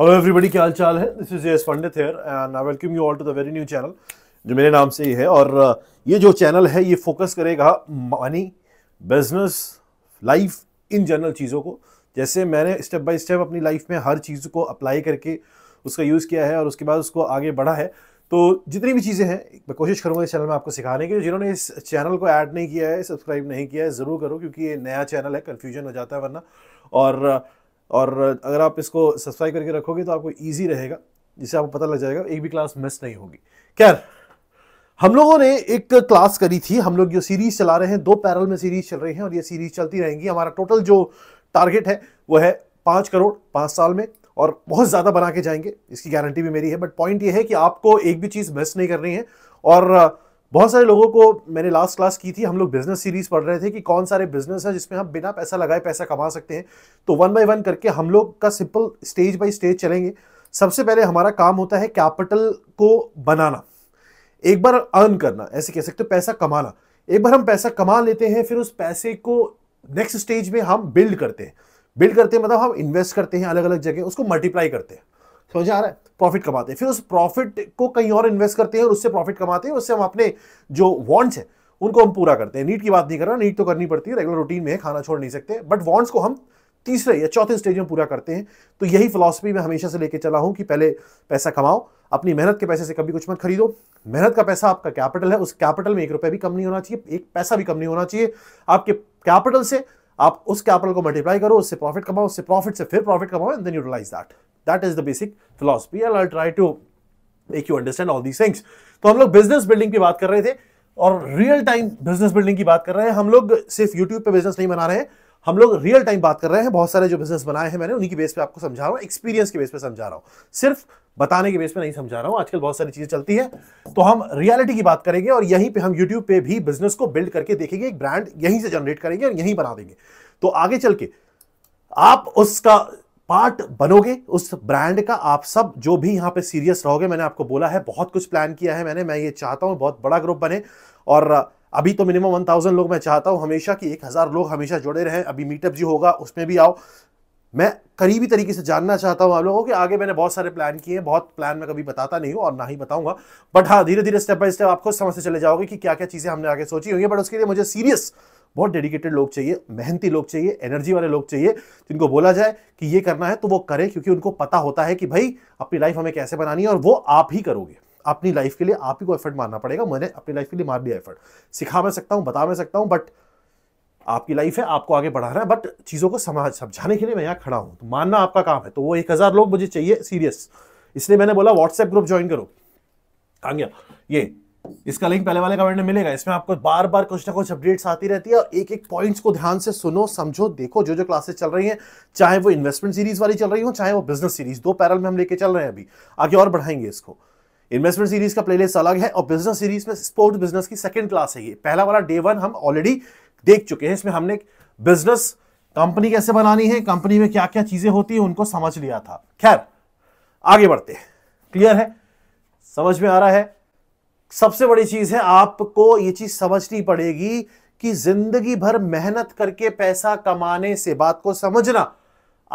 Hello everybody क्या हालचाल चाल है this is Yash Pandit here and I welcome you all to the very new channel जो मेरे नाम से ही है और uh, ये जो चैनल है ये फोकस करेगा money business life in general चीज़ों को जैसे मैंने स्टेप बाय स्टेप अपनी लाइफ में हर चीज़ को अप्लाई करके उसका यूज़ किया है और उसके बाद उसको आगे बढ़ा है तो जितनी भी चीज़ें हैं मैं कोशिश करूँगा इस चैनल में आपको सिखाने की जिन्होंने इस चैनल को ऐड नहीं किया है सब्सक्राइब नहीं किया है ज़रूर करो क्योंकि ये नया चैनल है कन्फ्यूजन हो जाता है वरना और uh, और अगर आप इसको सब्सक्राइब करके रखोगे तो आपको ईजी रहेगा जिससे आपको पता लग जाएगा एक भी क्लास मिस नहीं होगी खैर हम लोगों ने एक क्लास करी थी हम लोग जो सीरीज चला रहे हैं दो पैरल में सीरीज चल रही है और ये सीरीज चलती रहेंगी हमारा टोटल जो टारगेट है वो है पाँच करोड़ पाँच साल में और बहुत ज़्यादा बना के जाएंगे इसकी गारंटी भी मेरी है बट पॉइंट ये है कि आपको एक भी चीज़ मिस नहीं करनी है और बहुत सारे लोगों को मैंने लास्ट क्लास की थी हम लोग बिजनेस सीरीज पढ़ रहे थे कि कौन सारे बिजनेस है जिसमें हम बिना पैसा लगाए पैसा कमा सकते हैं तो वन बाय वन करके हम लोग का सिंपल स्टेज बाय स्टेज चलेंगे सबसे पहले हमारा काम होता है कैपिटल को बनाना एक बार अर्न करना ऐसे कह सकते हो पैसा कमाना एक बार हम पैसा कमा लेते हैं फिर उस पैसे को नेक्स्ट स्टेज में हम बिल्ड करते हैं बिल्ड करते हैं मतलब हम इन्वेस्ट करते हैं अलग अलग जगह उसको मल्टीप्लाई करते हैं समझ आ रहा है प्रॉफिट कमाते हैं फिर उस प्रॉफिट को कहीं और इन्वेस्ट करते हैं और उससे प्रॉफिट कमाते हैं उससे हम अपने जो वॉन्ट्स हैं उनको हम पूरा करते हैं नीट की बात नहीं कर रहा नीट तो करनी पड़ती है रेगुलर रूटीन में है खाना छोड़ नहीं सकते बट वॉन्ट्स को हम तीसरे या चौथे स्टेज में पूरा करते हैं तो यही फिलोसफी मैं हमेशा से लेके चला हूँ कि पहले पैसा कमाओ अपनी मेहनत के पैसे से कभी कुछ मत खरीदो मेहनत का पैसा आपका कैपिटल है उस कैपिटल में एक रुपया भी कम नहीं होना चाहिए एक पैसा भी कम नहीं होना चाहिए आपके कैपिटल से आप उस कैपिटल को मल्टीप्लाई करो उससे प्रॉफिट कमाओ उससे प्रॉफिट से फिर प्रॉफिट कमाओ and then utilize that That is the basic philosophy and I'll try to make you understand all these things. तो हम लोग बिजनेस बिल्डिंग की बात कर रहे थे और रियल टाइम बिजनेस बिल्डिंग की बात कर रहे हैं हम लोग सिर्फ यूट्यूब पे बिजनेस नहीं बना रहे हैं हम लोग रियल टाइम बात कर रहे हैं बहुत सारे जो बिजनेस बनाए हैं मैंने उन्हीं के बेस पे आपको समझा रहा हूँ एक्सपीरियंस के बेस पे समझा रहा हूँ सिर्फ बताने के बेस पे नहीं समझा रहा हूँ आजकल बहुत सारी चीजें चलती है तो हम रियलिटी की बात करेंगे और यहीं पे हम यूट्यूब पे भी बिजनेस को बिल्ड करके देखेंगे एक ब्रांड यहीं से जनरेट करेंगे और यहीं बना देंगे तो आगे चल के आप उसका पार्ट बनोगे उस ब्रांड का आप सब जो भी यहाँ पे सीरियस रहोगे मैंने आपको बोला है बहुत कुछ प्लान किया है मैंने मैं ये चाहता हूँ बहुत बड़ा ग्रुप बने और अभी तो मिनिमम वन थाउजेंड लोग मैं चाहता हूँ हमेशा कि एक हज़ार लोग हमेशा जुड़े रहें अभी मीटअप जी होगा उसमें भी आओ मैं करीबी तरीके से जानना चाहता हूँ आप लोगों के आगे मैंने बहुत सारे प्लान किए हैं बहुत प्लान मैं कभी बताता नहीं हूँ और ना ही बताऊंगा बट हाँ धीरे धीरे स्टेप बाय स्टेप आपको समझते चले जाओगे कि क्या क्या चीज़ें हमने आगे सोची हुई है बट उसके लिए मुझे सीरियस बहुत डेडिकेटेड लोग चाहिए मेहनती लोग चाहिए एनर्जी वाले लोग चाहिए जिनको बोला जाए कि ये करना है तो वो करें क्योंकि उनको पता होता है कि भाई अपनी लाइफ हमें कैसे बनानी है और वो आप ही करोगे अपनी लाइफ के लिए आप ही को एफर्ट मारना पड़ेगा मैंने अपनी लाइफ के लिए मार दिया एफर्ट सिखा मैं सकता हूँ बता मैं सकता हूँ बट आपकी लाइफ है आपको आगे बढ़ाना है बट चीज़ों को समझ समझाने के लिए मैं यहाँ खड़ा हूँ तो मानना आपका काम है तो वो एक हज़ार लोग मुझे चाहिए सीरियस इसलिए मैंने बोला व्हाट्सएप ग्रुप ज्वाइन करो आ गया ये इसका लिंक पहले वाले कमेंट में मिलेगा इसमें आपको बार बार कुछ ना कुछ अपडेट्स आती रहती है और एक एक पॉइंट्स को ध्यान से सुनो समझो देखो जो जो क्लासेस चल रही हैं चाहे वो इन्वेस्टमेंट सीरीज वाली चल रही हो चाहे वो बिजनेस सीरीज दो पैरल में हम लेके चल रहे हैं अभी आगे और बढ़ाएंगे इसको इन्वेस्टमेंट सीरीज का प्लेलिस्ट अलग है और बिजनेस सीरीज में स्पोर्ट्स बिजनेस की सेकंड क्लास है ये पहला वाला डे वन हम ऑलरेडी देख चुके हैं इसमें हमने बिजनेस कंपनी कैसे बनानी है कंपनी में क्या क्या चीजें होती है उनको समझ लिया था खैर आगे बढ़ते हैं क्लियर है समझ में आ रहा है सबसे बड़ी चीज है आपको ये चीज समझनी पड़ेगी कि जिंदगी भर मेहनत करके पैसा कमाने से बात को समझना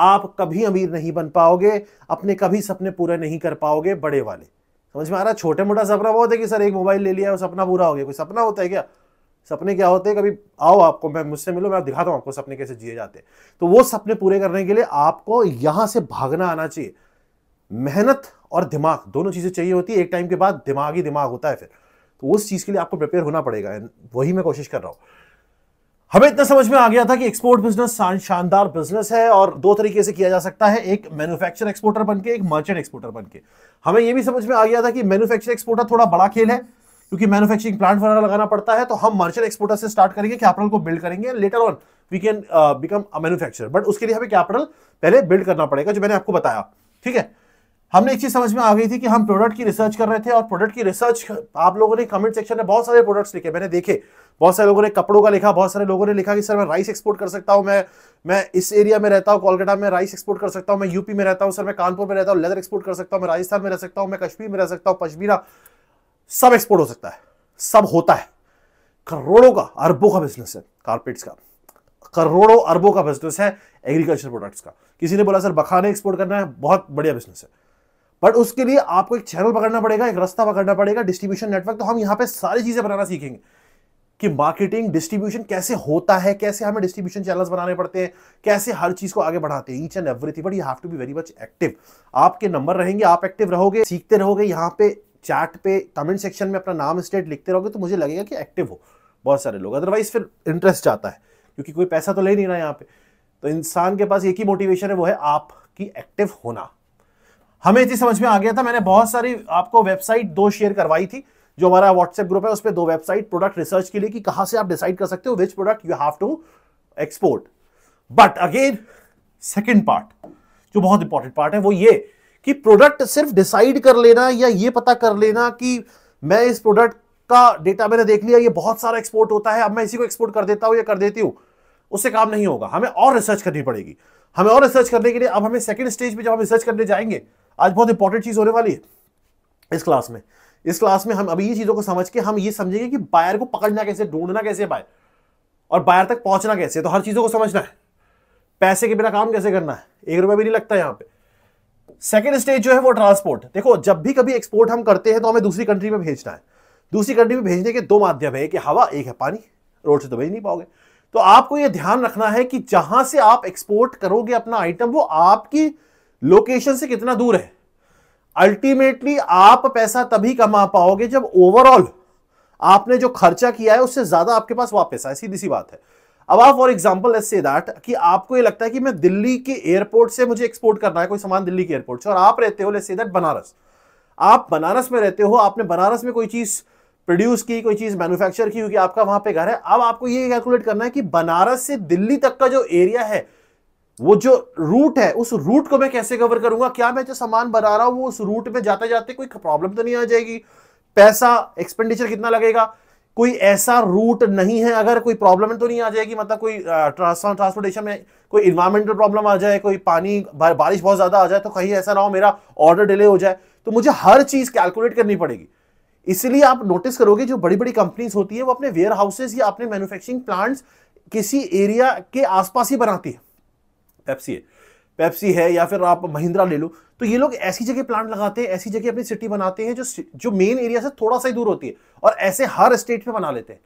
आप कभी अमीर नहीं बन पाओगे अपने कभी सपने पूरे नहीं कर पाओगे बड़े वाले समझ में आ रहा है छोटे मोटा सपना बहुत है कि सर एक मोबाइल ले लिया और सपना पूरा हो गया कोई सपना होता है क्या सपने क्या होते हैं कभी आओ आपको मैं मुझसे मिलो मैं दिखाता हूँ आपको सपने कैसे जिए जाते हैं तो वो सपने पूरे करने के लिए आपको यहाँ से भागना आना चाहिए मेहनत और दिमाग दोनों चीज़ें चाहिए होती है एक टाइम के बाद दिमाग ही दिमाग होता है फिर तो उस चीज़ के लिए आपको प्रिपेयर होना पड़ेगा वही मैं कोशिश कर रहा हूँ हमें इतना समझ में आ गया था कि एक्सपोर्ट बिजनेस शानदार बिजनेस है और दो तरीके से किया जा सकता है एक मैन्युफैक्चर एक्सपोर्टर बनके एक मर्चेंट एक्सपोर्टर बनके हमें यह भी समझ में आ गया था कि मैन्युफैक्चर एक्सपोर्टर थोड़ा बड़ा खेल है क्योंकि मैन्युफैक्चरिंग प्लांट वगैरह लगाना पड़ता है तो हम मर्चेंट एक्सपोर्टर से स्टार्ट करेंगे कैपिटल को बिल्ड करेंगे later on we can become a manufacturer but उसके लिए हमें कैपिटल पहले बिल्ड करना पड़ेगा जो मैंने आपको बताया ठीक है हमने एक चीज समझ में आ गई थी कि हम प्रोडक्ट की रिसर्च कर रहे थे और प्रोडक्ट की रिसर्च आप लोगों ने कमेंट सेक्शन में बहुत सारे प्रोडक्ट्स लिखे मैंने देखे बहुत सारे लोगों ने कपड़ों का लिखा बहुत सारे लोगों ने लिखा कि सर मैं राइस एक्सपोर्ट कर सकता हूं मैं मैं इस एरिया में रहता हूँ कोलकाता में राइस एक्सपोर्ट कर सकता हूं मैं यूपी में रहता हूँ सर मैं कानपुर में रहता हूँ लेदर एक्सपोर्ट कर सकता हूं मैं राजस्थान में रह सकता हूं मैं कश्मीर में रह सकता हूँ पश्मीरा सब एक्सपोर्ट हो सकता है सब होता है करोड़ों का अरबों का बिजनेस है कारपेट्स का करोड़ों अरबों का बिजनेस है एग्रीकल्चर प्रोडक्ट्स का किसी ने बोला सर बखाने एक्सपोर्ट करना है बहुत बढ़िया बिजनेस है बट उसके लिए आपको एक चैनल पकड़ना पड़ेगा एक रास्ता पकड़ना पड़ेगा डिस्ट्रीब्यूशन नेटवर्क तो हम यहाँ पे सारी चीज़ें बनाना सीखेंगे कि मार्केटिंग डिस्ट्रीब्यूशन कैसे होता है कैसे हमें डिस्ट्रीब्यूशन चैनल्स बनाने पड़ते हैं कैसे हर चीज़ को आगे बढ़ाते हैं each and everything but you have to be very much active आपके नंबर रहेंगे आप एक्टिव रहोगे सीखते रहोगे यहाँ पे चैट पे कमेंट सेक्शन में अपना नाम स्टेट लिखते रहोगे तो मुझे लगेगा कि एक्टिव हो बहुत सारे लोग अदरवाइज फिर इंटरेस्ट जाता है क्योंकि कोई पैसा तो ले नहीं रहा यहाँ पे तो इंसान के पास एक ही मोटिवेशन है वो है आपकी एक्टिव होना हमें इतनी समझ में आ गया था मैंने बहुत सारी आपको वेबसाइट दो शेयर करवाई थी जो हमारा व्हाट्सएप ग्रुप है उस पर दो वेबसाइट प्रोडक्ट रिसर्च के लिए कि कहाँ से आप डिसाइड कर सकते हो which product you have to export but again second part जो बहुत इंपॉर्टेंट पार्ट है वो ये कि प्रोडक्ट सिर्फ डिसाइड कर लेना या ये पता कर लेना कि मैं इस प्रोडक्ट का डेटा मैंने देख लिया ये बहुत सारा एक्सपोर्ट होता है अब मैं इसी को एक्सपोर्ट कर देता हूँ या कर देती हूँ उससे काम नहीं होगा हमें और रिसर्च करनी पड़ेगी हमें और रिसर्च करने के लिए अब हमें सेकेंड स्टेज में जब हम रिसर्च करने जाएंगे आज बहुत इंपॉर्टेंट चीज़ होने वाली है इस क्लास में इस क्लास में हम अभी ये चीज़ों को समझ के हम ये समझेंगे कि बायर को पकड़ना कैसे ढूंढना कैसे बायर और बायर तक पहुंचना कैसे तो हर चीज़ों को समझना है पैसे के बिना काम कैसे करना है एक रुपया भी नहीं लगता यहाँ पे सेकेंड स्टेज जो है वो ट्रांसपोर्ट देखो जब भी कभी एक्सपोर्ट हम करते हैं तो हमें दूसरी कंट्री में भेजना है दूसरी कंट्री में भेजने के दो माध्यम है एक हवा एक है पानी रोड से तो भेज नहीं पाओगे तो आपको ये ध्यान रखना है कि जहां से आप एक्सपोर्ट करोगे अपना आइटम वो आपकी लोकेशन से कितना दूर है अल्टीमेटली आप पैसा तभी कमा पाओगे जब ओवरऑल आपने जो खर्चा किया है उससे ज्यादा आपके पास वापस आए सीधी सी बात है अब आप for example let's say that कि आपको ये लगता है कि मैं दिल्ली के एयरपोर्ट से मुझे एक्सपोर्ट करना है कोई सामान दिल्ली के एयरपोर्ट से और आप रहते हो लेट से दैट बनारस आप बनारस में रहते हो आपने बनारस में कोई चीज़ प्रोड्यूस की कोई चीज़ मैन्युफैक्चर की क्योंकि आपका वहां पे घर है अब आपको ये कैलकुलेट करना है कि बनारस से दिल्ली तक का जो एरिया है वो जो रूट है उस रूट को मैं कैसे कवर करूंगा क्या मैं जो सामान बना रहा हूँ वो उस रूट में जाते जाते कोई प्रॉब्लम तो नहीं आ जाएगी पैसा एक्सपेंडिचर कितना लगेगा कोई ऐसा रूट नहीं है अगर कोई प्रॉब्लम तो नहीं आ जाएगी मतलब कोई ट्रांसपोर्टेशन में कोई इन्वायरमेंटल प्रॉब्लम आ जाए कोई पानी बारिश बहुत ज़्यादा आ जाए तो कहीं ऐसा ना हो मेरा ऑर्डर डिले हो जाए तो मुझे हर चीज़ कैलकुलेट करनी पड़ेगी इसलिए आप नोटिस करोगे जो बड़ी बड़ी कंपनीज होती है वो अपने वेयर हाउसेज या अपने मैन्युफैक्चरिंग प्लांट्स किसी एरिया के आसपास ही बनाती है पेप्सी पेप्सी है या फिर आप महिंद्रा ले लो तो ये लोग ऐसी जगह प्लांट लगाते हैं ऐसी जगह अपनी सिटी बनाते हैं जो जो मेन एरिया से थोड़ा सा ही दूर होती है और ऐसे हर स्टेट में बना लेते हैं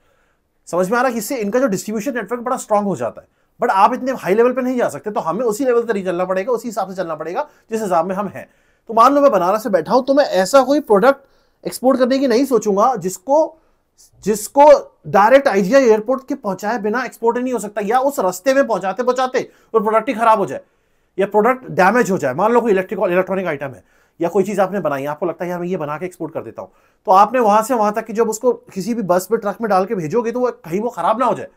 समझ में आ रहा है कि इससे इनका जो डिस्ट्रीब्यूशन नेटवर्क बड़ा स्ट्रांग हो जाता है बट आप इतने हाई लेवल पर नहीं जा सकते तो हमें उसी लेवल तक चलना पड़ेगा उसी हिसाब से चलना पड़ेगा जिस हिसाब में हम हैं तो मान लो मैं बनारस से बैठा हूं तो मैं ऐसा कोई प्रोडक्ट एक्सपोर्ट करने की नहीं सोचूंगा जिसको जिसको डायरेक्ट आईजीआई एयरपोर्ट के पहुंचाए बिना एक्सपोर्ट नहीं हो सकता या उस रास्ते में पहुंचाते पहुंचाते और प्रोडक्ट ही खराब हो जाए या प्रोडक्ट डैमेज हो जाए मान लो कोई इलेक्ट्रिकल इलेक्ट्रॉनिक आइटम है या कोई चीज़ आपने बनाई आपको लगता है यार मैं ये बना के एक्सपोर्ट कर देता हूँ तो आपने वहाँ से वहाँ तक कि जब उसको किसी भी बस में ट्रक में डाल के भेजोगे तो वो कहीं वो ख़राब ना हो जाए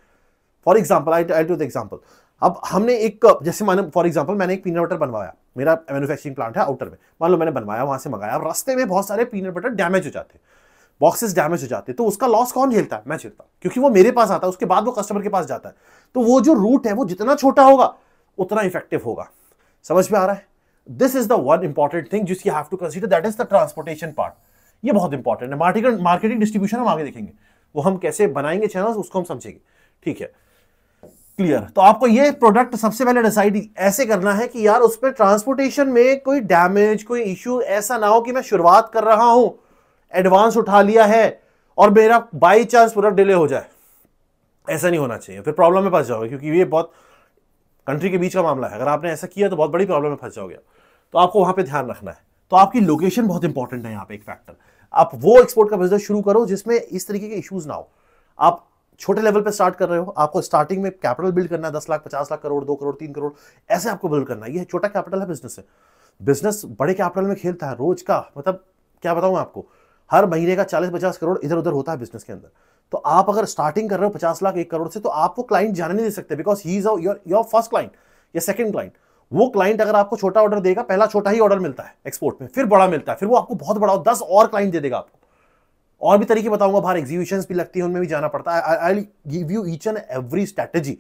for example I I to the example अब हमने एक जैसे मान फॉर एग्जाम्पल मैंने एक पीनट बटर बनवाया मेरा मैनुफैक्चरिंग प्लांट है आउटर में मान लो मैंने बनवाया वहाँ से मंगाया अब रास्ते में बहुत सारे पीनट बटर डैमेज हो जाते हैं बॉक्सेस डैमेज हो जाते तो उसका लॉस कौन झेलता है मैं झेलता हूँ क्योंकि वो मेरे पास आता है उसके बाद वो कस्टमर के पास जाता है तो वो जो रूट है वो जितना छोटा होगा उतना इफेक्टिव होगा समझ में आ रहा है this is the one important thing जिस you have to consider that is the transportation part ये बहुत इंपॉर्टेंट है मार्केटिंग मार्केटिंग डिस्ट्रीब्यूशन हम आगे देखेंगे वो हम कैसे बनाएंगे चैनल उसको हम समझेंगे ठीक है क्लियर तो आपको ये प्रोडक्ट सबसे पहले डिसाइड ऐसे करना है कि यार पर ट्रांसपोर्टेशन में कोई डैमेज कोई इश्यू ऐसा ना हो कि मैं शुरुआत कर रहा हूं एडवांस उठा लिया है और मेरा बाई चांस प्रोडक्ट डिले हो जाए ऐसा नहीं होना चाहिए फिर प्रॉब्लम में फंस जाओगे क्योंकि ये बहुत कंट्री के बीच का मामला है अगर आपने ऐसा किया तो बहुत बड़ी प्रॉब्लम में फंस जाओगे तो आपको वहां पर ध्यान रखना है तो आपकी लोकेशन बहुत इंपॉर्टेंट है यहाँ पे एक फैक्टर आप वो एक्सपोर्ट का बिजनेस शुरू करो जिसमें इस तरीके के इश्यूज ना हो आप छोटे लेवल पे स्टार्ट कर रहे हो आपको स्टार्टिंग में कैपिटल बिल्ड करना है दस लाख पचास लाख करोड़ दो करोड़ तीन करोड़ ऐसे आपको बिल्ड करना है ये छोटा कैपिटल है बिजनेस है बिजनेस बड़े कैपिटल में खेलता है रोज का मतलब क्या बताऊँ आपको हर महीने का चालीस पचास करोड़ इधर उधर होता है बिजनेस के अंदर तो आप अगर स्टार्टिंग कर रहे हो पचास लाख एक करोड़ से तो आपको क्लाइंट जाने नहीं दे सकते because he is your your first client या सेकंड क्लाइंट वो क्लाइंट अगर आपको छोटा ऑर्डर देगा पहला छोटा ही ऑर्डर मिलता है एक्सपोर्ट में फिर बड़ा मिलता है फिर वो आपको बहुत बड़ा दस और क्लाइंट दे देगा आपको और भी तरीके बताऊंगा बाहर एग्जीबिशन भी लगती है उनमें भी जाना पड़ता है I give you each and every strategy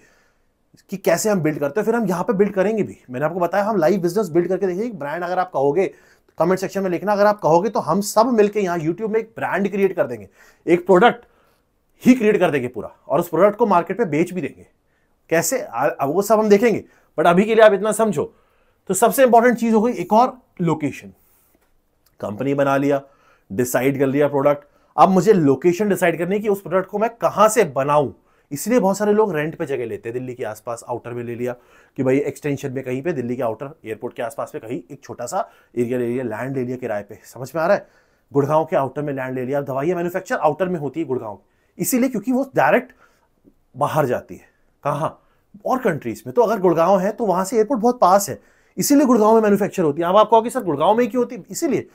कि कैसे हम बिल्ड करते हैं फिर हम यहाँ पे बिल्ड करेंगे भी मैंने आपको बताया हम लाइव बिजनेस बिल्ड करके देखेंगे ब्रांड अगर आप कहोगे कमेंट सेक्शन में लिखना अगर आप कहोगे तो हम सब मिलकर यहाँ यूट्यूब में एक ब्रांड क्रिएट कर देंगे एक प्रोडक्ट ही क्रिएट कर देंगे पूरा और उस प्रोडक्ट को मार्केट में बेच भी देंगे कैसे अब वो सब हम देखेंगे बट अभी के लिए आप इतना समझो तो सबसे इंपॉर्टेंट चीज़ हो गई एक और लोकेशन कंपनी बना लिया डिसाइड कर लिया प्रोडक्ट अब मुझे लोकेशन डिसाइड करनी है कि उस प्रोडक्ट को मैं कहां से बनाऊं इसलिए बहुत सारे लोग रेंट पे जगह लेते हैं दिल्ली के आसपास आउटर में ले लिया कि भाई एक्सटेंशन में कहीं पे दिल्ली के आउटर एयरपोर्ट के आसपास पे कहीं एक छोटा सा एरिया ले लिया लैंड ले लिया किराए पे समझ में आ रहा है गुड़गांव के आउटर में लैंड ले लिया दवाइयाँ मैन्युफैक्चर आउटर में होती है गुड़गांव इसीलिए क्योंकि वो डायरेक्ट बाहर जाती है कहाँ और कंट्रीज में तो अगर गुड़गांव है तो वहाँ से एयरपोर्ट बहुत पास है इसीलिए गुड़गांव में मैन्युफैक्चर होती है अब आप कहोगे सर गुड़गांव में क्यों होती है इसीलिए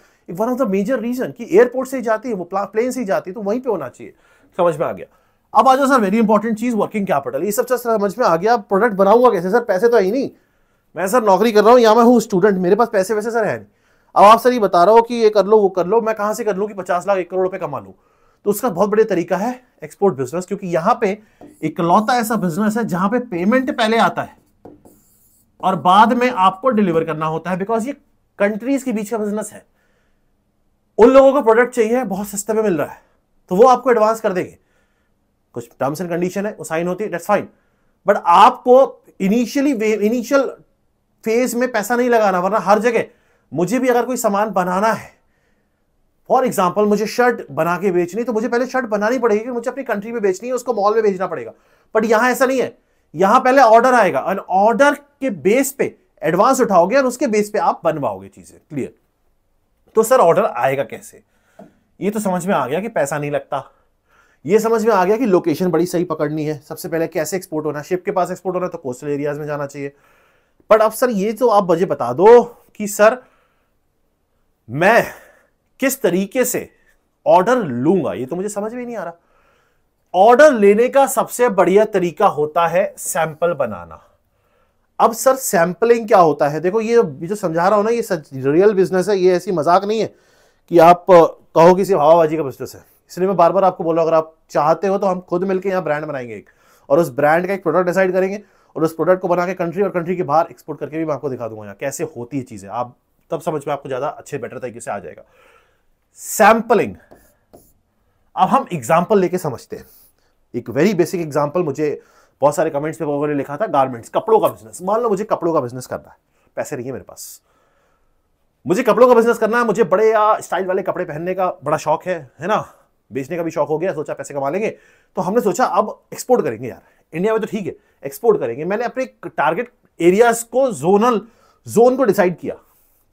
one of the major reason कि एयरपोर्ट से ही जाती है वो प्लेन से ही जाती है तो वहीं पे होना चाहिए समझ में आ गया अब आ जाओ सर वेरी इंपॉर्टेंट चीज वर्किंग कैपिटल ये सब समझ में आ गया प्रोडक्ट बनाऊंगा कैसे सर पैसे तो है ही नहीं मैं सर नौकरी कर रहा हूँ या मैं हूँ स्टूडेंट मेरे पास पैसे वैसे सर है नहीं अब आप सर ये बता रहा हो कि ये कर लो वो कर लो मैं कहाँ से कर लूँ कि पचास लाख एक करोड़ रुपये कमा लूँ तो उसका बहुत बड़े तरीका है एक्सपोर्ट बिजनेस क्योंकि यहाँ पे इकलौता ऐसा बिजनेस है जहाँ पे पेमेंट पहले आता है और बाद में आपको डिलीवर करना होता है बिकॉज ये कंट्रीज के बीच का बिजनेस है उन लोगों को प्रोडक्ट चाहिए बहुत सस्ते में मिल रहा है तो वो आपको एडवांस कर देंगे कुछ टर्म्स एंड कंडीशन है वो साइन होती है डेट्स फाइन बट आपको इनिशियली इनिशियल फेज में पैसा नहीं लगाना वरना हर जगह मुझे भी अगर कोई सामान बनाना है फॉर एग्जाम्पल मुझे शर्ट बना के बेचनी तो मुझे पहले शर्ट बनानी पड़ेगी मुझे अपनी कंट्री में बेचनी है उसको मॉल में भेजना पड़ेगा बट यहां ऐसा नहीं है यहां पहले ऑर्डर आएगा और ऑर्डर के बेस पे एडवांस उठाओगे और उसके बेस पे आप बनवाओगे चीजें क्लियर तो सर ऑर्डर आएगा कैसे ये तो समझ में आ गया कि पैसा नहीं लगता ये समझ में आ गया कि लोकेशन बड़ी सही पकड़नी है सबसे पहले कैसे एक्सपोर्ट होना शिप के पास एक्सपोर्ट होना तो कोस्टल एरियाज में जाना चाहिए बट अब सर ये तो आप मुझे बता दो कि सर मैं किस तरीके से ऑर्डर लूंगा ये तो मुझे समझ में नहीं आ रहा ऑर्डर लेने का सबसे बढ़िया तरीका होता है सैंपल बनाना अब सर सैंपलिंग क्या होता है देखो ये जो समझा रहा हूं ना ये रियल बिजनेस है ये ऐसी मजाक नहीं है कि आप कहो किसी हवाबाजी का बिजनेस है इसलिए मैं बार बार आपको बोला अगर आप चाहते हो तो हम खुद मिलकर यहाँ ब्रांड बनाएंगे एक और उस ब्रांड का एक प्रोडक्ट डिसाइड करेंगे और उस प्रोडक्ट को बना के कंट्री और कंट्री के बाहर एक्सपोर्ट करके भी मैं आपको दिखा दूंगा यहाँ कैसे होती है चीज़ें आप तब समझ में आपको ज़्यादा अच्छे बेटर तरीके से आ जाएगा सैंपलिंग अब हम एग्जाम्पल लेके समझते हैं एक वेरी बेसिक एग्जाम्पल मुझे बहुत सारे कमेंट्स में लोगों ने लिखा था गारमेंट्स कपड़ों का बिजनेस मान लो मुझे कपड़ों का बिजनेस करना है पैसे नहीं है मेरे पास मुझे कपड़ों का बिजनेस करना है मुझे बड़े या स्टाइल वाले कपड़े पहनने का बड़ा शौक है है ना बेचने का भी शौक हो गया सोचा पैसे कमा लेंगे तो हमने सोचा अब एक्सपोर्ट करेंगे यार इंडिया में तो ठीक है एक्सपोर्ट करेंगे मैंने अपने टारगेट एरियाज को जोनल जोन को डिसाइड किया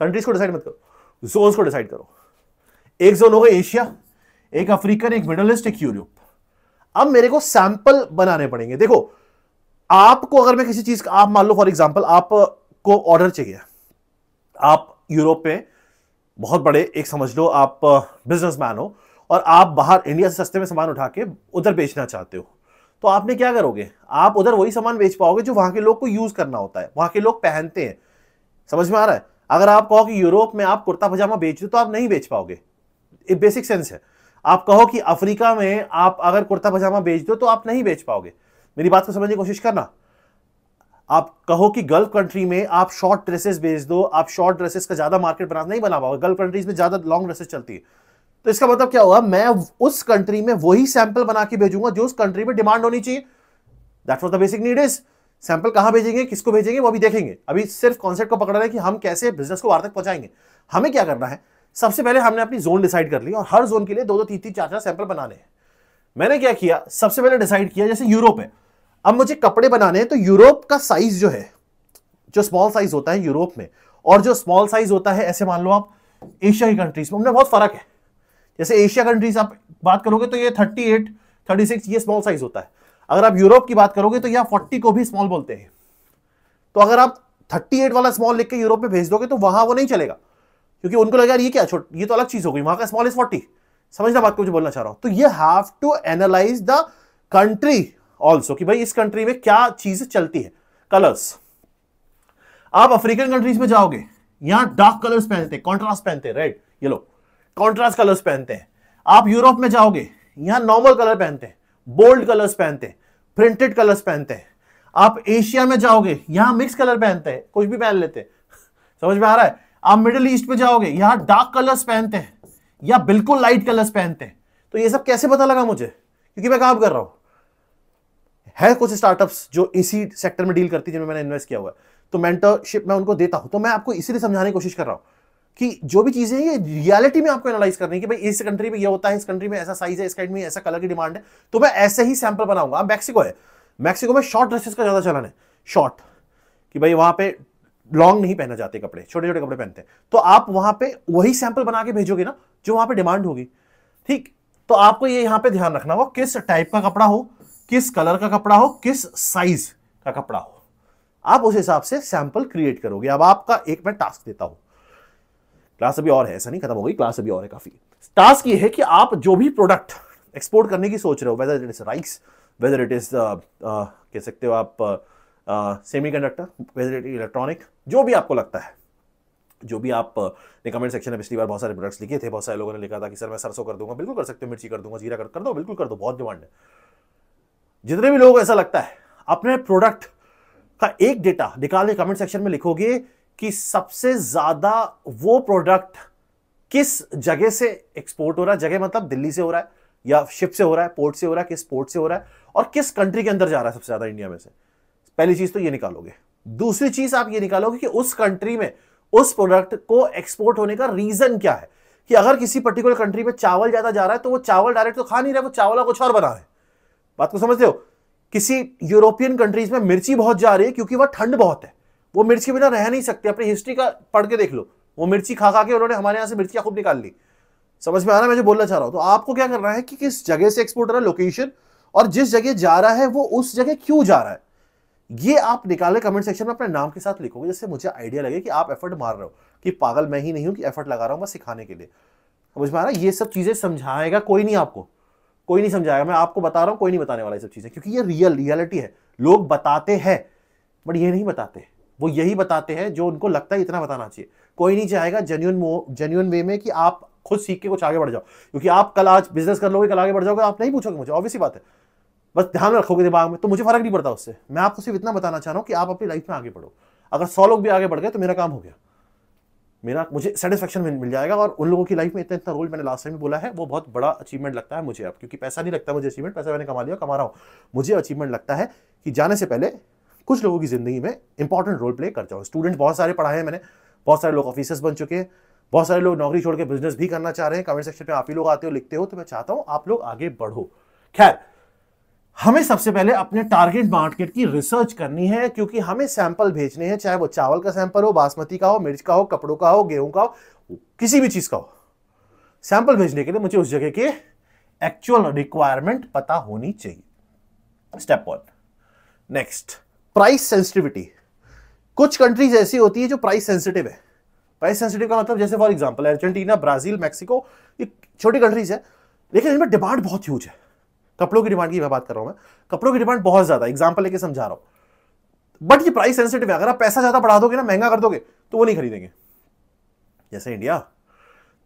कंट्रीज को डिसाइड मत करो जोन को डिसाइड करो एक जोन होगा एशिया एक अफ्रीकन एक मिडल ईस्ट एक यूरोप अब मेरे को सैंपल बनाने पड़ेंगे देखो आपको अगर मैं किसी चीज का आप मान लो फॉर एग्जाम्पल आपको ऑर्डर चाहिए आप यूरोप में बहुत बड़े एक समझ लो आप बिजनेसमैन हो और आप बाहर इंडिया से सस्ते में सामान उठा के उधर बेचना चाहते हो तो आपने क्या करोगे आप उधर वही सामान बेच पाओगे जो वहां के लोग को यूज़ करना होता है वहां के लोग पहनते हैं समझ में आ रहा है अगर आप कहो कि यूरोप में आप कुर्ता पजामा बेच दो तो आप नहीं बेच पाओगे एक बेसिक सेंस है आप कहो कि अफ्रीका में आप अगर कुर्ता पजामा बेच दो तो आप नहीं बेच पाओगे मेरी बात को समझने की कोशिश करना आप कहो कि गल्फ कंट्री में आप शॉर्ट ड्रेसेस बेच दो आप शॉर्ट ड्रेसेस का ज़्यादा मार्केट बना नहीं बना पाओगे गल्फ कंट्रीज में ज़्यादा लॉन्ग ड्रेसेस चलती है तो इसका मतलब क्या हुआ मैं उस कंट्री में वही सैंपल बना के भेजूंगा जो उस कंट्री में डिमांड होनी चाहिए that was the basic need is sample कहां भेजेंगे किसको भेजेंगे वो अभी देखेंगे अभी सिर्फ कॉन्सेप्ट को पकड़ रहे हैं कि हम कैसे बिजनेस को वार तक पहुंचाएंगे हमें क्या करना है सबसे पहले हमने अपनी जोन डिसाइड कर ली और हर जोन के लिए दो दो तीन तीन चार चार सैंपल बनाने हैं मैंने क्या किया सबसे पहले डिसाइड किया जैसे यूरोप है अब मुझे कपड़े बनाने हैं तो यूरोप का साइज जो है जो स्मॉल साइज होता है यूरोप में और जो स्मॉल साइज होता है ऐसे मान लो आप एशिया की कंट्रीज में उनमें बहुत फर्क है जैसे एशिया कंट्रीज आप बात करोगे तो ये थर्टी एट थर्टी सिक्स ये स्मॉल साइज होता है अगर आप यूरोप की बात करोगे तो यहाँ फोर्टी को भी स्मॉल बोलते हैं तो अगर आप थर्टी एट वाला स्मॉल लिख के यूरोप में भेज दोगे तो वहां वो नहीं चलेगा क्योंकि उनको लगेगा ये क्या छोट ये तो अलग चीज हो गई वहां का स्मॉल इज फोर्टी समझना बात को मुझे बोलना चाह रहा हूं तो ये have to analyse the country also कि भाई इस कंट्री में क्या चीज चलती है कलर्स आप अफ्रीकन कंट्रीज में जाओगे यहां डार्क कलर्स पहनते कॉन्ट्रास्ट पहनते रेड येलो कॉन्ट्रास्ट कलर्स पहनते हैं आप यूरोप में जाओगे यहां नॉर्मल कलर पहनते हैं बोल्ड कलर्स पहनते हैं प्रिंटेड कलर्स पहनते हैं आप एशिया में जाओगे यहां मिक्स कलर पहनते हैं कुछ भी पहन लेते हैं समझ में आ रहा है आप मिडिल ईस्ट में जाओगे यहां डार्क कलर्स पहनते हैं या बिल्कुल लाइट कलर्स पहनते हैं तो ये सब कैसे पता लगा मुझे क्योंकि मैं काम कर रहा हूं है कुछ स्टार्टअप्स जो इसी सेक्टर में डील करती है जिनमें मैंने इन्वेस्ट किया हुआ है तो मेंटरशिप मैं उनको देता हूं तो मैं आपको इसीलिए समझाने की कोशिश कर रहा हूं कि जो भी चीज़ें हैं ये रियलिटी में आपको एनालाइज करनी है कि भाई इस कंट्री में ये होता है इस कंट्री में ऐसा साइज है इस कंट्री में ऐसा कलर की डिमांड है तो मैं ऐसे ही सैंपल बनाऊंगा मैक्सिको है मैक्सिको में शॉर्ट ड्रेसेस का ज़्यादा चलन है शॉर्ट कि भाई वहां पे लॉन्ग नहीं पहना जाते कपड़े छोटे छोटे कपड़े पहनते हैं तो आप वहां पे वही सैंपल बना के भेजोगे ना जो वहां पे डिमांड होगी ठीक तो आपको ये यहाँ पे ध्यान रखना होगा किस टाइप का कपड़ा हो किस कलर का कपड़ा हो किस साइज का कपड़ा हो आप उस हिसाब से सैंपल क्रिएट करोगे अब आपका एक मैं टास्क देता हूं क्लास अभी और है ऐसा नहीं खत्म हो गई क्लास अभी और है काफ़ी टास्क ये है कि आप जो भी प्रोडक्ट एक्सपोर्ट करने की सोच रहे हो whether it is rice whether it is कह सकते हो आप semiconductor whether it electronic जो भी आपको लगता है जो भी आप uh, ने कमेंट सेक्शन में पिछली बार बहुत सारे प्रोडक्ट्स लिखे थे बहुत सारे लोगों ने लिखा था कि सर मैं सरसों कर दूंगा बिल्कुल कर सकते हो मिर्ची कर दूंगा जीरा कर कर दो बिल्कुल कर दो बहुत डिमांड है जितने भी लोगों को ऐसा लगता है अपने प्रोडक्ट का एक डेटा निकाल के कमेंट सेक्शन में लिखोगे कि सबसे ज्यादा वो प्रोडक्ट किस जगह से एक्सपोर्ट हो रहा है जगह मतलब दिल्ली से हो रहा है या शिप से हो रहा है पोर्ट से हो रहा है किस पोर्ट से हो रहा है और किस कंट्री के अंदर जा रहा है सबसे ज्यादा इंडिया में से पहली चीज तो ये निकालोगे दूसरी चीज आप ये निकालोगे कि उस कंट्री में उस प्रोडक्ट को एक्सपोर्ट होने का रीजन क्या है कि अगर किसी पर्टिकुलर कंट्री में चावल ज्यादा जा रहा है तो वो चावल डायरेक्ट तो खा नहीं रहा वो चावल कुछ और बना है बात को समझते हो किसी यूरोपियन कंट्रीज में मिर्ची बहुत जा रही है क्योंकि वह ठंड बहुत है वो मिर्च के बिना रह नहीं सकते अपनी हिस्ट्री का पढ़ के देख लो वो मिर्ची खा खा के उन्होंने हमारे यहाँ से मिर्चियाँ खूब निकाल ली समझ में आ रहा है मैं जो बोलना चाह रहा हूँ तो आपको क्या करना है कि किस जगह से एक्सपोर्ट हो रहा है लोकेशन और जिस जगह जा रहा है वो उस जगह क्यों जा रहा है ये आप निकाले कमेंट सेक्शन में अपने नाम के साथ लिखोगे जिससे मुझे आइडिया लगे कि आप एफर्ट मार रहे हो कि पागल मैं ही नहीं हूँ कि एफर्ट लगा रहा हूँ मैं सिखाने के लिए समझ में आ रहा है ये सब चीज़ें समझाएगा कोई नहीं आपको कोई नहीं समझाएगा मैं आपको बता रहा हूँ कोई नहीं बताने वाला ये सब चीज़ें क्योंकि ये रियल रियलिटी है लोग बताते हैं बट ये नहीं बताते वो यही बताते हैं जो उनको लगता है इतना बताना चाहिए कोई नहीं चाहेगा जेन्यून जेन्यून वे में कि आप खुद सीख के कुछ आगे बढ़ जाओ क्योंकि आप कल आज बिजनेस कर लोगे कल आगे बढ़ जाओगे आप नहीं पूछोगे मुझे ऑब्वियस बात है बस ध्यान रखोगे दिमाग में तो मुझे फर्क नहीं पड़ता उससे मैं आपको सिर्फ इतना बताना चाह रहा हूँ कि आप अपनी लाइफ में आगे बढ़ो अगर सौ लोग भी आगे बढ़ गए तो मेरा काम हो गया मेरा मुझे सेटिस्फेक्शन मिल जाएगा और उन लोगों की लाइफ में इतना इतना रोल मैंने लास्ट टाइम बोला है वो बहुत बड़ा अचीवमेंट लगता है मुझे अब क्योंकि पैसा नहीं लगता मुझे अचीवमेंट पैसा मैंने कमा लिया कमा रहा हूँ मुझे अचीवमेंट लगता है कि जाने से पहले कुछ लोगों की ज़िंदगी में इंपॉर्टेंट रोल प्ले करता हूँ स्टूडेंट बहुत सारे पढ़ाए हैं मैंने बहुत सारे लोग ऑफिसर्स बन चुके हैं बहुत सारे लोग नौकरी छोड़ के बिजनेस भी करना चाह रहे हैं कमेंट सेक्शन में आप ही लोग आते हो लिखते हो तो मैं चाहता हूँ आप लोग आगे बढ़ो खैर हमें सबसे पहले अपने टारगेट मार्केट की रिसर्च करनी है क्योंकि हमें सैंपल भेजने हैं चाहे वो चावल का सैंपल हो बासमती का हो मिर्च का हो कपड़ों का हो गेहूं का हो किसी भी चीज़ का हो सैंपल भेजने के लिए मुझे उस जगह के एक्चुअल रिक्वायरमेंट पता होनी चाहिए step one next price sensitivity कुछ कंट्रीज ऐसी होती है जो प्राइस सेंसिटिव है प्राइस सेंसिटिव का मतलब जैसे for example Argentina Brazil Mexico ये छोटी कंट्रीज है लेकिन इनमें डिमांड बहुत ह्यूज है कपड़ों की डिमांड की मैं बात कर रहा हूँ मैं कपड़ों की डिमांड बहुत ज्यादा एग्जाम्पल लेके समझा रहा हूँ बट ये प्राइस सेंसिटिव है अगर आप पैसा ज्यादा बढ़ा दोगे ना महंगा कर दोगे तो वो नहीं खरीदेंगे जैसे इंडिया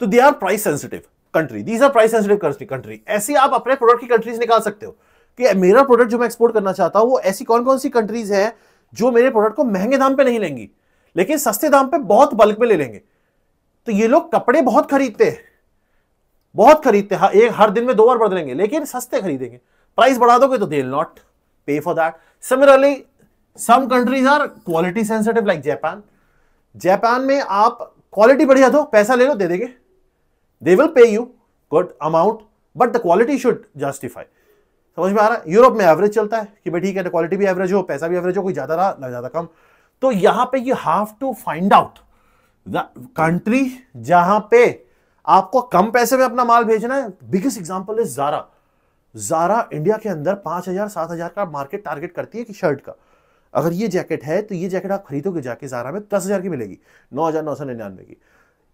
तो they are price sensitive country these are price sensitive country ऐसी आप अपने प्रोडक्ट की कंट्रीज निकाल सकते हो कि मेरा प्रोडक्ट जो मैं एक्सपोर्ट करना चाहता हूं वो ऐसी कौन कौन सी कंट्रीज हैं जो मेरे प्रोडक्ट को महंगे दाम पे नहीं लेंगी लेकिन सस्ते दाम पे बहुत बल्क में ले लेंगे तो ये लोग कपड़े बहुत खरीदते हैं बहुत खरीदते हैं हाँ, एक हर दिन में दो बार बदलेंगे लेकिन सस्ते खरीदेंगे प्राइस बढ़ा दोगे तो they not pay for that similarly some countries are quality sensitive like Japan Japan में आप क्वालिटी बढ़िया दो पैसा ले लो दे देंगे they will pay you good amount but the quality should justify समझ में आ रहा है यूरोप में एवरेज चलता है कि भाई ठीक है क्वालिटी तो भी एवरेज हो पैसा भी एवरेज हो कोई ज़्यादा रहा ना ज़्यादा कम तो यहाँ पे you have to find out the country जहां पे आपको कम पैसे में अपना माल भेजना है biggest example is Zara Zara India के अंदर पांच हज़ार सात हज़ार का मार्केट टारगेट करती है कि शर्ट का अगर ये जैकेट है तो ये जैकेट आप खरीदोगे जाके जारा में दस हज़ार की मिलेगी नौ हज़ार नौ सौ निन्यानवे की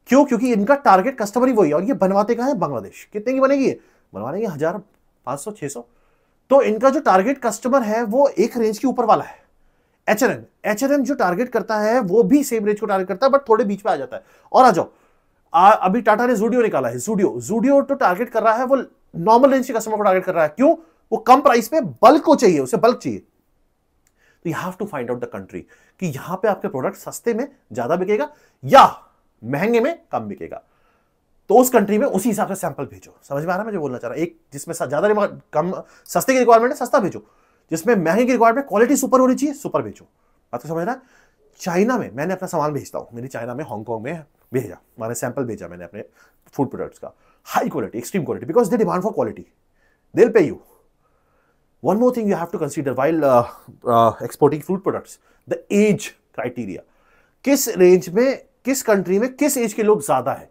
क्यों क्योंकि इनका टारगेट कस्टमर ही वही है और ये बनवाते कहा है बांग्लादेश कितने की बनेगी बनवा लेंगे हज़ार पांच सौ छह सौ तो इनका जो टारगेट कस्टमर है वो एक रेंज के ऊपर वाला है एच एन जो टारगेट करता है वो भी सेम रेंज को टारगेट करता है बट थोड़े बीच में आ जाता है और आ जाओ आ, अभी टाटा ने जूडियो निकाला है जूडियो जूडियो तो टारगेट कर रहा है वो नॉर्मल रेंज के कस्टमर को टारगेट कर रहा है क्यों वो कम प्राइस पे बल्क को चाहिए उसे बल्क चाहिए तो you have to find out the country कि यहां पे आपके प्रोडक्ट सस्ते में ज्यादा बिकेगा या महंगे में कम बिकेगा तो उस कंट्री में उसी हिसाब से सैंपल भेजो समझ में आ रहा है मैं जो बोलना चाह रहा एक जिसमें ज़्यादा कम सस्ते की रिक्वायरमेंट है सस्ता भेजो जिसमें महंगे की रिक्वायरमेंट क्वालिटी सुपर होनी चाहिए सुपर भेजो बात तो समझ रहा चाइना में मैंने अपना सामान भेजता हूँ मैंने चाइना में हांगकॉन्ग में भेजा मैंने सैंपल भेजा मैंने अपने फूड प्रोडक्ट्स का high quality extreme quality because they demand for quality they pay you one more thing you have to consider while exporting food products the age criteria किस range में किस कंट्री में किस as के लोग ज्यादा है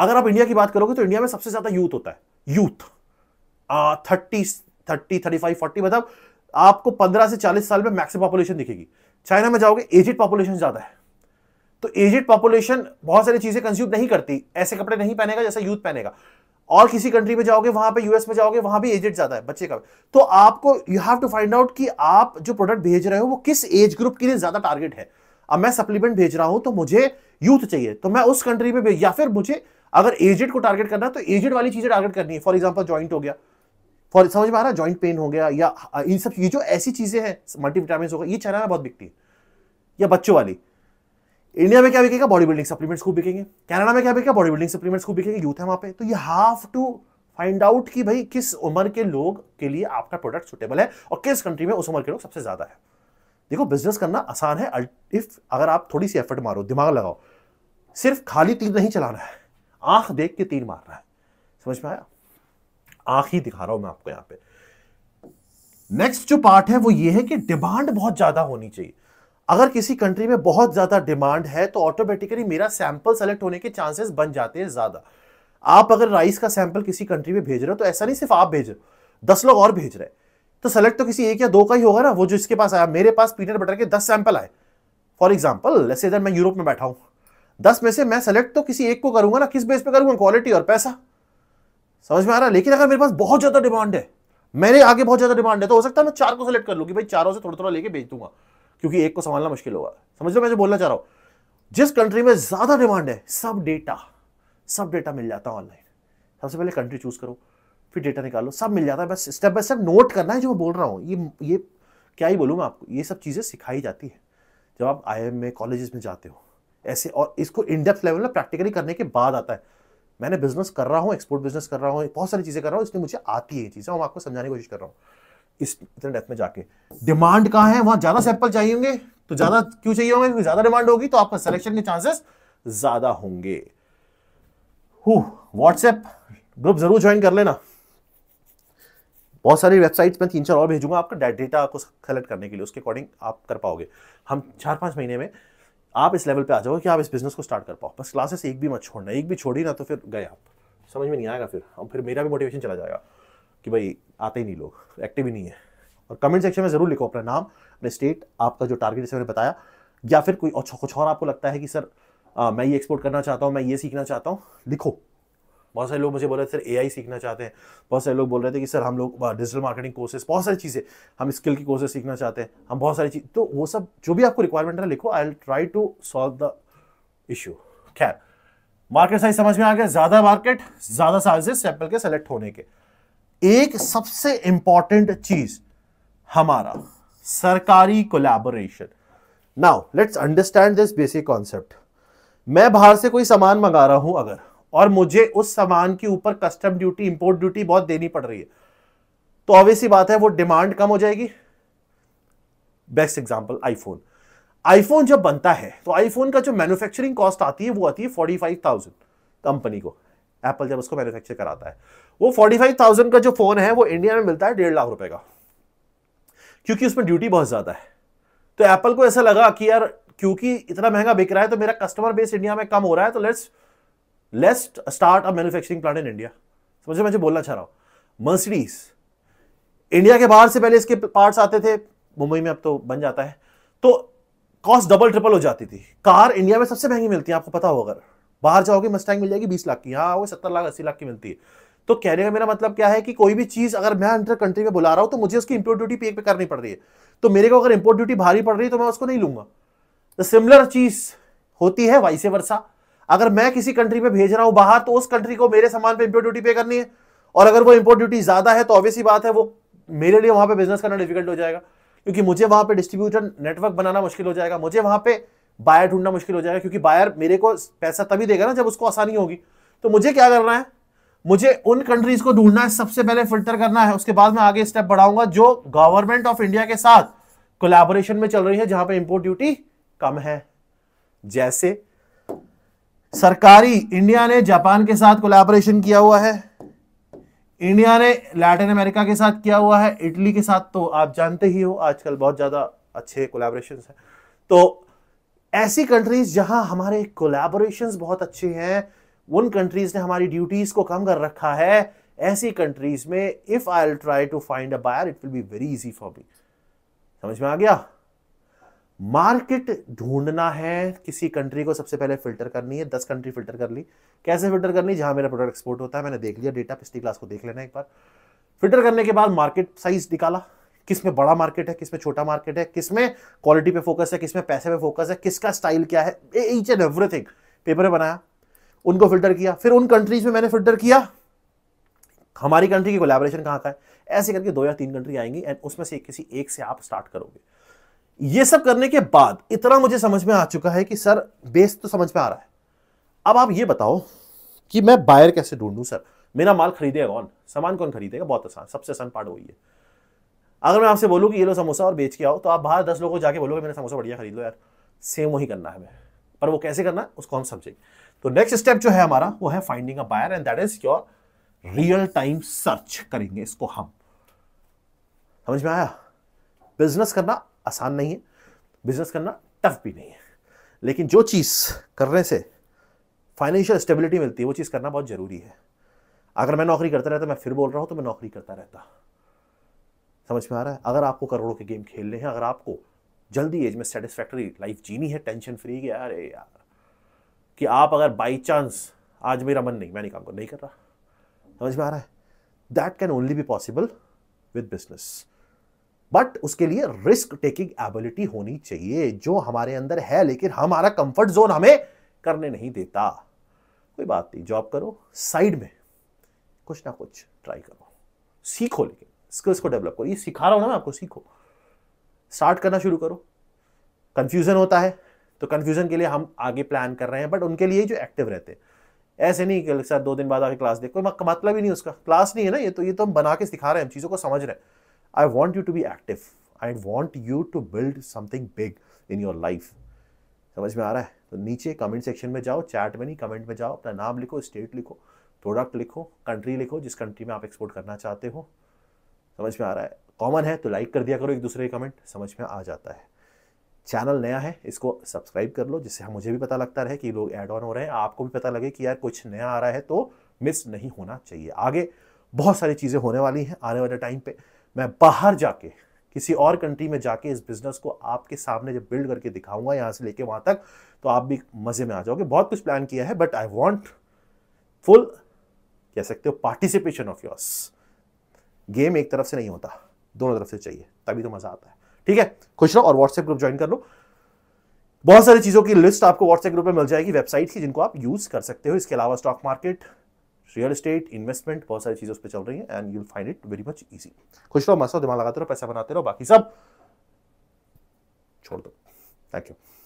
अगर आप इंडिया की बात करोगे तो इंडिया में सबसे ज्यादा यूथ होता है youth thirty thirty thirty five forty मतलब आपको पंद्रह से चालीस साल में मैक्सिम पॉपुलेशन दिखेगी चाइना में जाओगे एजिड पॉपुलेशन ज्यादा है तो एजिड पॉपुलेशन बहुत सारी चीजें कंज्यूम नहीं करती ऐसे कपड़े नहीं पहनेगा जैसे यूथ पहनेगा और किसी कंट्री में जाओगे वहां पे यूएस में जाओगे वहां भी एजेड ज्यादा है बच्चे का तो आपको you have to find out कि आप जो प्रोडक्ट भेज रहे हो वो किस एज ग्रुप के लिए ज्यादा टारगेट है अब मैं सप्लीमेंट भेज रहा हूं तो मुझे यूथ चाहिए तो मैं उस कंट्री में या फिर मुझे अगर एजेड को टारगेट करना है तो एजेड वाली चीजें टारगेट करनी है फॉर एग्जाम्पल ज्वाइंट हो गया फॉर समझ में आ रहा ज्वाइंट पेन हो गया या इन सब ये जो ऐसी चीजें हैं मल्टीविटामिन हो गया ये चेहरा में बहुत बिकती है या बच्चों वाली इंडिया में क्या बिकेगा बॉडी बिल्डिंग सप्लीमेंट्स खूब बिकेंगे कनाडा में क्या बिकेगा बॉडी बिल्डिंग सप्लीमेंट्स खूब बिकेंगे यूथ है वहां पे तो ये हाफ टू फाइंड आउट कि भाई किस उम्र के लोग के लिए आपका प्रोडक्ट सुटेबल है और किस कंट्री में उस उम्र के लोग सबसे ज्यादा है देखो बिजनेस करना आसान है इफ अगर आप थोड़ी सी एफर्ट मारो दिमाग लगाओ सिर्फ खाली तीर नहीं चलाना है आंख देख के तीर मार रहा है समझ में आया आंख ही दिखा रहा हूं मैं आपको यहां पे नेक्स्ट जो पार्ट है वो ये है कि डिमांड बहुत ज्यादा होनी चाहिए अगर किसी कंट्री में बहुत ज्यादा डिमांड है तो ऑटोमेटिकली मेरा सैंपल सेलेक्ट होने के चांसेस बन जाते हैं ज्यादा आप अगर राइस का सैंपल किसी कंट्री में भेज रहे हो तो ऐसा नहीं सिर्फ आप भेज रहे हो दस लोग और भेज रहे हैं तो सेलेक्ट तो किसी एक या दो का ही होगा ना वो जो इसके पास आया मेरे पास पीनट बटर के दस सैंपल आए फॉर एग्जाम्पल जैसे इधर मैं यूरोप में बैठा हूँ दस में से मैं सेलेक्ट तो किसी एक को करूंगा ना किस बेस पे करूंगा क्वालिटी और पैसा समझ में आ रहा है लेकिन अगर मेरे पास बहुत ज्यादा डिमांड है मेरे आगे बहुत ज्यादा डिमांड है तो हो सकता है मैं चार को सेलेक्ट कर लूँगी भाई चारों से थोड़ा थोड़ा लेके बेच दूंगा क्योंकि एक को संभालना मुश्किल होगा समझ लो मैं जो बोलना चाह रहा हूँ जिस कंट्री में ज्यादा डिमांड है सब डेटा सब डेटा मिल जाता है ऑनलाइन सबसे पहले कंट्री चूज करो फिर डेटा निकालो सब मिल जाता है बस स्टेप बाय स्टेप नोट करना है जो मैं बोल रहा हूँ ये ये क्या ही बोलूँ मैं आपको ये सब चीज़ें सिखाई जाती है जब आप आई में कॉलेजेस में जाते हो ऐसे और इसको इनडेप्थ लेवल में प्रैक्टिकली करने के बाद आता है मैंने बिजनेस कर रहा हूँ एक्सपोर्ट बिजनेस कर रहा हूँ बहुत सारी चीज़ें कर रहा हूँ इसलिए मुझे आती है चीज़ें हम आपको समझाने की कोशिश कर रहा हूँ इस इतने डेप्थ में जाके डिमांड कहाँ है वहाँ ज़्यादा सैंपल चाहिए होंगे तो ज़्यादा क्यों चाहिए होंगे क्योंकि ज़्यादा डिमांड होगी तो आपका सिलेक्शन के चांसेस ज़्यादा होंगे व्हाट्सएप ग्रुप ज़रूर ज्वाइन कर लेना बहुत सारी वेबसाइट्स में तीन चार और भेजूंगा आपका डेटा आपको कलेक्ट करने के लिए उसके अकॉर्डिंग आप कर पाओगे हम चार पांच महीने में आप इस लेवल पे आ जाओ कि आप इस बिजनेस को स्टार्ट कर पाओ बस क्लासेस एक भी मत छोड़ना एक भी छोड़ी ना तो फिर गए आप समझ में नहीं आएगा फिर और फिर मेरा भी मोटिवेशन चला जाएगा कि भाई आते ही नहीं लोग एक्टिव ही नहीं है और कमेंट सेक्शन में ज़रूर लिखो अपना नाम अपने स्टेट आपका जो टारगेट जैसे मैंने बताया या फिर कोई कुछ और आपको लगता है कि सर आ, मैं ये एक्सपोर्ट करना चाहता हूँ मैं ये सीखना चाहता हूँ लिखो बहुत सारे लोग मुझे बोल रहे थे सर एआई सीखना चाहते हैं बहुत सारे लोग बोल रहे थे कि सर हम लोग डिजिटल मार्केटिंग कोर्सेज बहुत सारी चीज़ें हम स्किल की कोर्सेज सीखना चाहते हैं हम बहुत सारी चीज़ तो वो सब जो भी आपको रिक्वायरमेंट है लिखो I try to solve the issue खैर मार्केट साइज समझ में आ गया ज़्यादा मार्केट ज़्यादा साइजेस सैंपल के सेलेक्ट होने के एक सबसे इंपॉर्टेंट चीज़ हमारा सरकारी collaboration now let's understand this basic concept मैं बाहर से कोई सामान मंगा रहा हूं अगर और मुझे उस सामान के ऊपर कस्टम ड्यूटी इंपोर्ट ड्यूटी बहुत देनी पड़ रही है तो ऑब्वियस बात है वो डिमांड कम हो जाएगी बेस्ट एग्जाम्पल आईफोन आईफोन जब बनता है तो आईफोन का जो मैन्युफैक्चरिंग कॉस्ट आती है वो आती है फोर्टी फाइव थाउजेंड कंपनी को एप्पल जब उसको मैन्युफैक्चर कराता है वो फोर्टी फाइव थाउजेंड का जो फोन है वो इंडिया में मिलता है डेढ़ लाख रुपए का क्योंकि उसमें ड्यूटी बहुत ज्यादा है तो एप्पल को ऐसा लगा कि यार क्योंकि इतना महंगा बिक रहा है तो मेरा कस्टमर बेस इंडिया में कम हो रहा है तो let's less start a manufacturing plant in India समझे मैं जो बोलना चाह रहा हूँ मर्सिडीज इंडिया के बाहर से पहले इसके पार्ट्स आते थे मुंबई में अब तो बन जाता है तो कॉस्ट डबल ट्रिपल हो जाती थी कार इंडिया में सबसे महंगी मिलती है आपको पता होगा अगर बाहर जाओगे मस्टैंग मिल जाएगी बीस लाख की यहाँ आओगे सत्तर लाख अस्सी लाख की मिलती है तो कहने का मेरा मतलब क्या है कि कोई भी चीज़ अगर मैं अंडर कंट्री में बुला रहा हूं तो मुझे उसकी इंपोर्ट ड्यूटी पे पे करनी पड़ रही है तो मेरे को अगर इंपोर्ट ड्यूटी भारी पड़ रही है तो मैं उसको नहीं लूंगा सिमिलर चीज़ होती है वाइसे वर्षा अगर मैं किसी कंट्री में भेज रहा हूं बाहर तो उस कंट्री को मेरे सामान पे इंपोर्ट ड्यूटी पे करनी है और अगर वो इंपोर्ट ड्यूटी ज्यादा है तो ऑब्वियसली बात है वो मेरे लिए वहां पे बिजनेस करना डिफिकल्ट हो जाएगा क्योंकि मुझे वहां पे डिस्ट्रीब्यूटर नेटवर्क बनाना मुश्किल हो जाएगा मुझे वहां पे बायर ढूंढना मुश्किल हो जाएगा क्योंकि बायर मेरे को पैसा तभी देगा ना जब उसको आसानी होगी तो मुझे क्या करना है मुझे उन कंट्रीज को ढूंढना है सबसे पहले फिल्टर करना है उसके बाद मैं आगे स्टेप बढ़ाऊंगा जो गवर्नमेंट ऑफ इंडिया के साथ कोलैबोरेशन में चल रही है जहां पे इंपोर्ट ड्यूटी कम है जैसे सरकारी इंडिया ने जापान के साथ कोलैबोरेशन किया हुआ है इंडिया ने लैटिन अमेरिका के साथ किया हुआ है इटली के साथ तो आप जानते ही हो आजकल बहुत ज़्यादा अच्छे कोलैबोरेशन हैं तो ऐसी कंट्रीज जहां हमारे कोलैबोरेशंस बहुत अच्छे हैं उन कंट्रीज ने हमारी ड्यूटीज को कम कर रखा है ऐसी कंट्रीज में if I try to find a buyer it will be very easy for me समझ में आ गया मार्केट ढूंढना है किसी कंट्री को सबसे पहले फिल्टर करनी है दस कंट्री फिल्टर कर ली कैसे फिल्टर करनी जहां मेरा प्रोडक्ट एक्सपोर्ट होता है मैंने देख लिया डेटा पिछली क्लास को देख लेना एक बार फिल्टर करने के बाद मार्केट साइज निकाला किस में बड़ा मार्केट है किस में छोटा मार्केट है किस में क्वालिटी पे फोकस है किस में पैसे पे फोकस है किसका स्टाइल क्या है ईच एंड एवरीथिंग पेपर में बनाया उनको फिल्टर किया फिर उन कंट्रीज में मैंने फिल्टर किया हमारी कंट्री की कोलेबोरेशन कहाँ का है ऐसे करके दो या तीन कंट्री आएंगी एंड उसमें से किसी एक से आप स्टार्ट करोगे ये सब करने के बाद इतना मुझे समझ में आ चुका है कि सर बेस तो समझ में आ रहा है अब आप ये बताओ कि मैं बायर कैसे ढूंढूं सर मेरा माल खरीदेगा कौन सामान कौन खरीदेगा बहुत आसान सबसे आसान पार्ट वही है अगर मैं आपसे बोलूँ कि ये लो समोसा और बेच के आओ तो आप बाहर दस लोगों को जाके बोलोगे मेरा समोसा बढ़िया खरीद लो यार सेम वही करना है हमें पर वो कैसे करना है उसको हम समझेंगे तो नेक्स्ट स्टेप जो है हमारा वो है finding a buyer and that is your real time search करेंगे इसको हम समझ में आया बिजनेस करना आसान नहीं है बिजनेस करना टफ भी नहीं है लेकिन जो चीज़ करने से फाइनेंशियल स्टेबिलिटी मिलती है वो चीज़ करना बहुत ज़रूरी है अगर मैं नौकरी करता रहता मैं फिर बोल रहा हूँ तो मैं नौकरी करता रहता समझ में आ रहा है अगर आपको करोड़ों के गेम खेलने हैं अगर आपको जल्दी एज में सेटिस्फैक्ट्री लाइफ जीनी है टेंशन फ्री कि अरे यार कि आप अगर बाई चांस आज मेरा मन नहीं मैं नहीं काम कर नहीं कर रहा समझ में आ रहा है that can only be possible with business but उसके लिए रिस्क टेकिंग एबिलिटी होनी चाहिए जो हमारे अंदर है लेकिन हमारा कंफर्ट जोन हमें करने नहीं देता कोई बात नहीं जॉब करो साइड में कुछ ना कुछ ट्राई करो सीखो लेकिन स्किल्स को डेवलप करो ये सिखा रहा हूं ना मैं आपको सीखो स्टार्ट करना शुरू करो कंफ्यूजन होता है तो कंफ्यूजन के लिए हम आगे प्लान कर रहे हैं बट उनके लिए जो एक्टिव रहते हैं ऐसे नहीं कि सर दो दिन बाद आके क्लास देखो मतलब ही नहीं उसका क्लास नहीं है ना ये तो ये तो हम बना के सिखा रहे हैं हम चीज़ों को समझ रहे हैं I want you to be active. I want you to build something big in your life. समझ में आ रहा है तो नीचे कमेंट सेक्शन में जाओ चैट में नहीं कमेंट में जाओ अपना नाम लिखो स्टेट लिखो प्रोडक्ट लिखो कंट्री लिखो जिस कंट्री में आप एक्सपोर्ट करना चाहते हो समझ में आ रहा है कॉमन है तो लाइक कर दिया करो एक दूसरे के कमेंट समझ में आ जाता है चैनल नया है इसको सब्सक्राइब कर लो जिससे मुझे भी पता लगता रहे कि लोग ऐड ऑन हो रहे हैं आपको भी पता लगे कि यार कुछ नया आ रहा है तो मिस नहीं होना चाहिए आगे बहुत सारी चीज़ें होने वाली हैं आने वाले टाइम पर मैं बाहर जाके किसी और कंट्री में जाके इस बिजनेस को आपके सामने जब बिल्ड करके दिखाऊंगा यहाँ से लेके वहाँ तक तो आप भी मज़े में आ जाओगे बहुत कुछ प्लान किया है बट आई वॉन्ट फुल कह सकते हो पार्टिसिपेशन ऑफ योर्स गेम एक तरफ से नहीं होता दोनों तरफ से चाहिए तभी तो मज़ा आता है ठीक है खुश रहो और व्हाट्सएप ग्रुप ज्वाइन कर लो बहुत सारी चीज़ों की लिस्ट आपको व्हाट्सएप ग्रुप में मिल जाएगी वेबसाइट की जिनको आप यूज़ कर सकते हो इसके अलावा stock market real estate investment बहुत सारी चीज़ें उस पर चल रही है and you'll find it very much easy खुश रहो मस्त दिमाग लगाते रहो पैसा बनाते रहो बाकी सब छोड़ दो थैंक यू